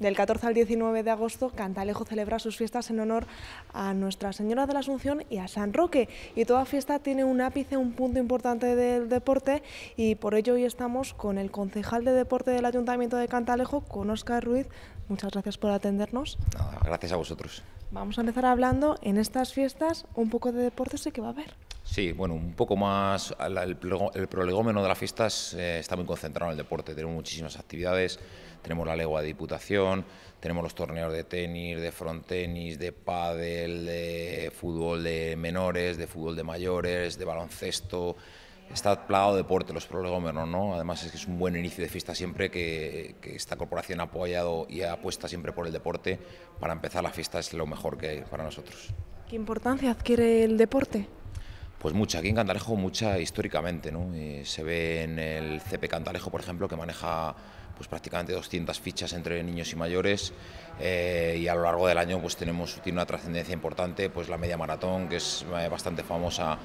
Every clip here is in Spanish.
Del 14 al 19 de agosto, Cantalejo celebra sus fiestas en honor a Nuestra Señora de la Asunción y a San Roque. Y toda fiesta tiene un ápice, un punto importante del deporte y por ello hoy estamos con el concejal de deporte del Ayuntamiento de Cantalejo, con Oscar Ruiz. Muchas gracias por atendernos. gracias a vosotros. Vamos a empezar hablando en estas fiestas un poco de deporte, sé que va a haber. Sí, bueno, un poco más. El, prolegómeno de las fiestas eh, está muy concentrado en el deporte. Tenemos muchísimas actividades. Tenemos la legua de diputación, tenemos los torneos de tenis, de frontenis, de pádel, de fútbol de menores, de fútbol de mayores, de baloncesto. Está plagado de deporte los prolegómenos, ¿no? Además es que es un buen inicio de fiesta siempre que, esta corporación ha apoyado y apuesta siempre por el deporte. Para empezar la fiesta es lo mejor que hay para nosotros. ¿Qué importancia adquiere el deporte? Pues mucha, aquí en Cantalejo mucha históricamente, ¿no? Eh, se ve en el CP Cantalejo, por ejemplo, que maneja pues prácticamente 200 fichas entre niños y mayores eh, y a lo largo del año pues tenemos tiene una trascendencia importante pues la media maratón que es eh, bastante famosa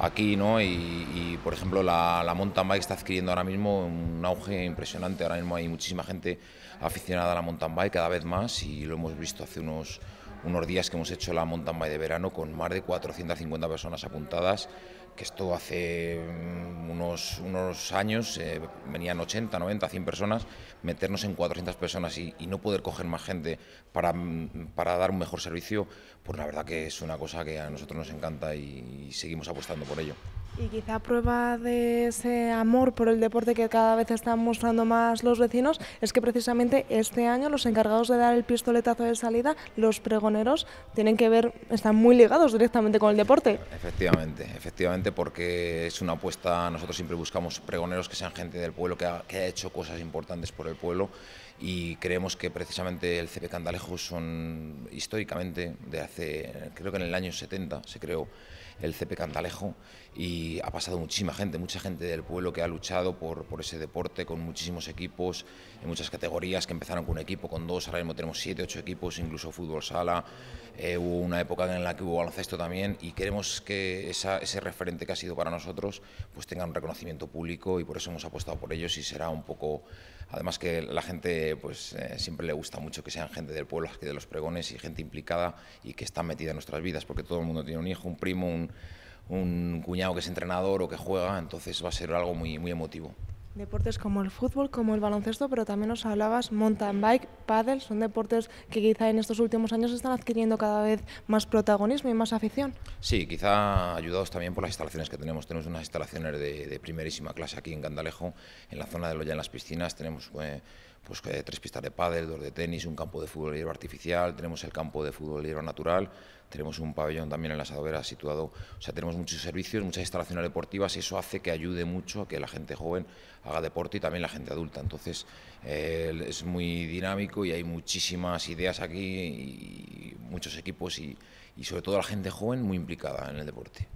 aquí no y, por ejemplo la, la, mountain bike está adquiriendo ahora mismo un auge impresionante ahora mismo hay muchísima gente aficionada a la mountain bike cada vez más y lo hemos visto hace unos unos días que hemos hecho la mountain de verano con más de 450 personas apuntadas que esto hace mm, unos, unos años eh, venían 80, 90, 100 personas, meternos en 400 personas y, no poder coger más gente para, mm, para dar un mejor servicio, pues la verdad que es una cosa que a nosotros nos encanta y, y seguimos apostando por ello. Y quizá prueba de ese amor por el deporte que cada vez están mostrando más los vecinos es que precisamente este año los encargados de dar el pistoletazo de salida, los pregoneros, tienen que ver, están muy ligados directamente con el deporte. Efectivamente, efectivamente porque es una apuesta, nosotros siempre buscamos pregoneros que sean gente del pueblo, que que ha hecho cosas importantes por el pueblo y creemos que precisamente el CP Cantalejo son históricamente, de hace, creo que en el año 70 se creó el CP Cantalejo y ha pasado muchísima gente, mucha gente del pueblo que ha luchado por, por ese deporte con muchísimos equipos, en muchas categorías, que empezaron con un equipo, con dos, ahora mismo tenemos siete, ocho equipos, incluso fútbol sala, eh, hubo una época en la que hubo baloncesto también y queremos que ese referente que ha sido para nosotros pues tenga un reconocimiento público y por eso hemos apostado por ellos y será un poco, además que la gente pues eh, siempre le gusta mucho que sean gente del pueblo, que de los pregones y gente implicada y que está metida en nuestras vidas, porque todo el mundo tiene un hijo, un primo, un, cuñado que es entrenador o que juega, entonces va a ser algo muy, muy emotivo. Deportes como el fútbol, como el baloncesto, pero también nos hablabas mountain bike, paddle, son deportes que quizá en estos últimos años están adquiriendo cada vez más protagonismo y más afición. Sí, quizá ayudados también por las instalaciones que tenemos. Tenemos unas instalaciones de, primerísima clase aquí en Gandalejo, en la zona de Loya, en las piscinas, tenemos eh, pues hay eh, tres pistas de pádel, dos de tenis, un campo de fútbol hierba artificial, tenemos el campo de fútbol hierba natural, tenemos un pabellón también en las adoberas situado, o sea, tenemos muchos servicios, muchas instalaciones deportivas y eso hace que ayude mucho a que la gente joven haga deporte y también la gente adulta. Entonces, eh, es muy dinámico y hay muchísimas ideas aquí y muchos equipos y sobre todo la gente joven muy implicada en el deporte.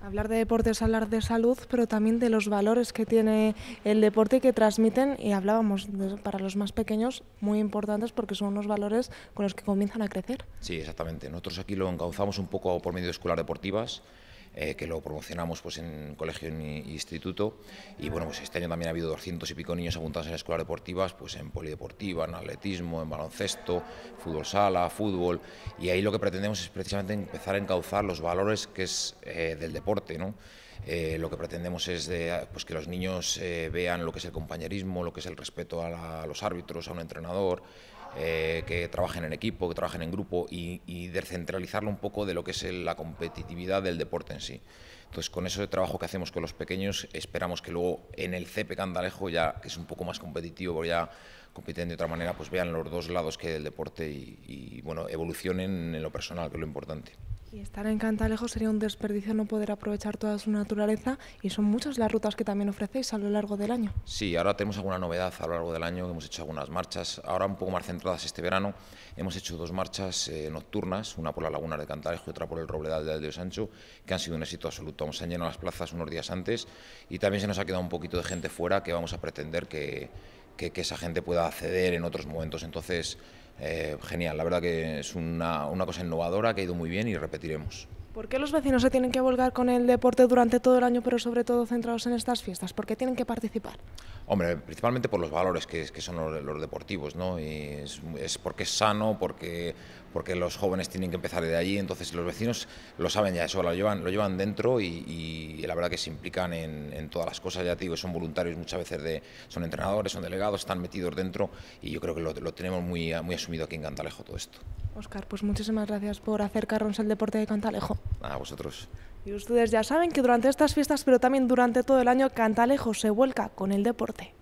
Hablar de deporte es hablar de salud, pero también de los valores que tiene el deporte y que transmiten, y hablábamos para los más pequeños, muy importantes porque son unos valores con los que comienzan a crecer. Sí, exactamente. Nosotros aquí lo encauzamos un poco por medio de escuelas deportivas, eh, que lo promocionamos pues, en colegio e instituto. Y bueno, pues este año también ha habido doscientos y pico niños apuntados en escuelas deportivas, pues en polideportiva, en atletismo, en baloncesto, fútbol sala, fútbol. Y ahí lo que pretendemos es precisamente empezar a encauzar los valores que es eh, del deporte, ¿no? Eh, lo que pretendemos es pues, que los niños vean lo que es el compañerismo, lo que es el respeto a los árbitros, a un entrenador, eh, que trabajen en equipo, que trabajen en grupo y, descentralizarlo un poco de lo que es la competitividad del deporte en sí. Entonces, con ese trabajo que hacemos con los pequeños, esperamos que luego en el CP Candalejo, ya que es un poco más competitivo, ya compiten de otra manera, pues vean los dos lados que hay del deporte y, bueno, evolucionen en lo personal, que es lo importante. Y estar en Cantalejo sería un desperdicio no poder aprovechar toda su naturaleza y son muchas las rutas que también ofrecéis a lo largo del año. Sí, ahora tenemos alguna novedad a lo largo del año, hemos hecho algunas marchas, ahora un poco más centradas este verano. Hemos hecho dos marchas eh, nocturnas, una por la Laguna de Cantalejo y otra por el Robledal de Dios Sancho, que han sido un éxito absoluto. Hemos han llenado las plazas unos días antes y también se nos ha quedado un poquito de gente fuera que vamos a pretender que, que, esa gente pueda acceder en otros momentos. Entonces, eh, genial, la verdad que es una, una cosa innovadora que ha ido muy bien y repetiremos. ¿Por qué los vecinos se tienen que volcar con el deporte durante todo el año, pero sobre todo centrados en estas fiestas? ¿Por qué tienen que participar? Hombre, principalmente por los valores que, son los, deportivos, ¿no? Es, porque es sano, porque, porque los jóvenes tienen que empezar de allí, entonces los vecinos lo saben ya, eso lo llevan, lo llevan dentro y, la verdad que se implican en, todas las cosas, ya te digo, son voluntarios muchas veces, de, son entrenadores, son delegados, están metidos dentro y yo creo que lo, tenemos muy, muy asumido aquí en Cantalejo todo esto. Oscar, pues muchísimas gracias por acercarnos al deporte de Cantalejo. A vosotros. Y ustedes ya saben que durante estas fiestas, pero también durante todo el año, Cantalejo se vuelca con el deporte.